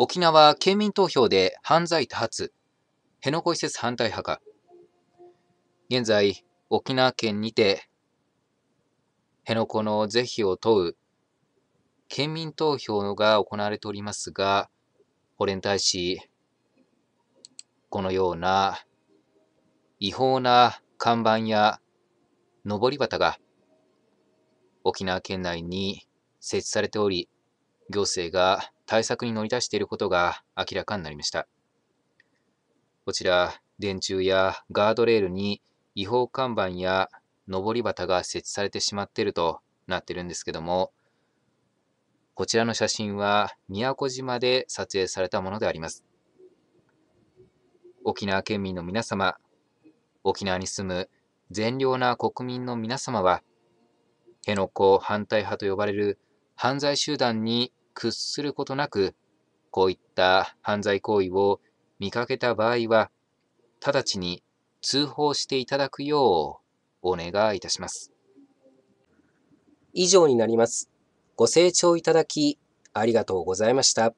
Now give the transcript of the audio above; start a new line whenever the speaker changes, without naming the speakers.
沖縄県民投票で犯罪多発、辺野古移設反対派か。現在、沖縄県にて、辺野古の是非を問う県民投票が行われておりますが、これに対し、このような違法な看板や上り旗が沖縄県内に設置されており、行政が対策に乗り出していることが明らかになりました。こちら、電柱やガードレールに違法看板や上り旗が設置されてしまっているとなってるんですけども、こちらの写真は宮古島で撮影されたものであります。沖縄県民の皆様、沖縄に住む善良な国民の皆様は、辺野古反対派と呼ばれる犯罪集団に屈することなく、こういった犯罪行為を見かけた場合は、直ちに通報していただくようお願いいたします。
以上になります。ご清聴いただきありがとうございました。